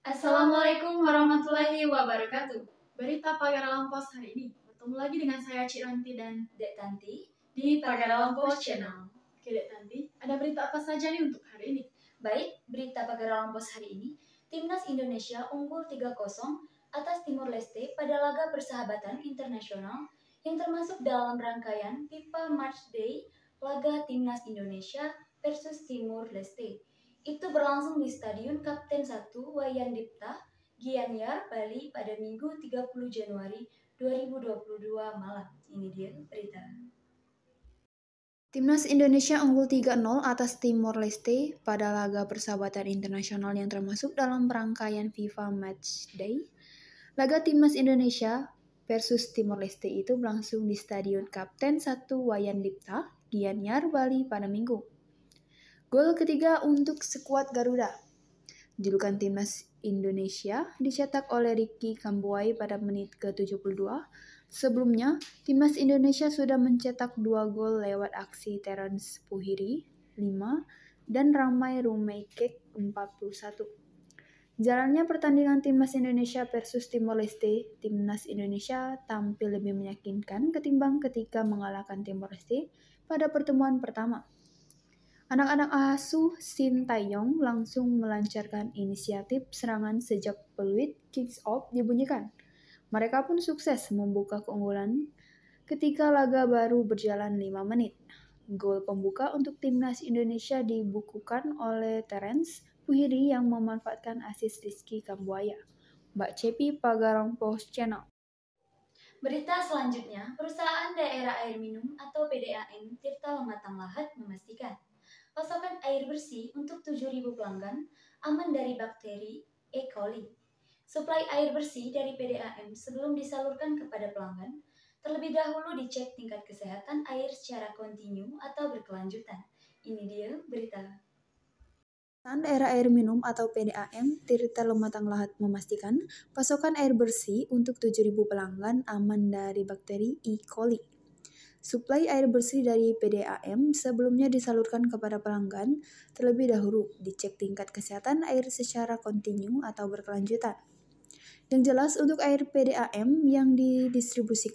Assalamualaikum warahmatullahi wabarakatuh. Berita Pagaralang Pos hari ini bertemu lagi dengan saya Cik Ranti dan Dek Tanti di Pagaralang Pos Channel. Oke Dek Tanti, ada berita apa saja nih untuk hari ini? Baik, berita Pagaralang Pos hari ini, Timnas Indonesia unggul 3-0 atas Timor Leste pada laga persahabatan internasional yang termasuk dalam rangkaian FIFA March Day laga Timnas Indonesia versus Timor Leste itu berlangsung di Stadion Kapten 1 Wayan Dipta, Gianyar, Bali pada Minggu 30 Januari 2022 malam. Ini dia berita. Timnas Indonesia unggul 3-0 atas Timor Leste pada laga persahabatan internasional yang termasuk dalam rangkaian FIFA Match Day. Laga Timnas Indonesia versus Timor Leste itu berlangsung di Stadion Kapten 1 Wayan Dipta Gianyar, Bali pada Minggu. Gol ketiga untuk sekuat Garuda. Julukan timnas Indonesia dicetak oleh Ricky Kambuai pada menit ke-72. Sebelumnya, timnas Indonesia sudah mencetak dua gol lewat aksi Terence Puhiri 5 dan Ramai Rumeikek 41. Jalannya pertandingan timnas Indonesia versus Timor Leste, timnas Indonesia tampil lebih meyakinkan ketimbang ketika mengalahkan Timor Leste pada pertemuan pertama. Anak-anak asuh Shin Taeyong langsung melancarkan inisiatif serangan sejak peluit kicks off dibunyikan. Mereka pun sukses membuka keunggulan ketika laga baru berjalan 5 menit. Gol pembuka untuk timnas Indonesia dibukukan oleh Terence Puhiri yang memanfaatkan asis Rizky Kambuaya. Mbak Cepi Pagarong Post Channel. Berita selanjutnya, perusahaan daerah air minum atau PDAM Tirta Lematang Lahat memastikan pasokan air bersih untuk 7.000 pelanggan aman dari bakteri E. coli. Suplai air bersih dari PDAM sebelum disalurkan kepada pelanggan, terlebih dahulu dicek tingkat kesehatan air secara kontinu atau berkelanjutan. Ini dia berita. Perusahaan Daerah Air Minum atau PDAM Tirta Lematang Lahat memastikan pasokan air bersih untuk 7.000 pelanggan aman dari bakteri E. coli. Suplai air bersih dari PDAM sebelumnya disalurkan kepada pelanggan terlebih dahulu, dicek tingkat kesehatan air secara kontinu atau berkelanjutan. Yang jelas untuk air PDAM yang didistribusikan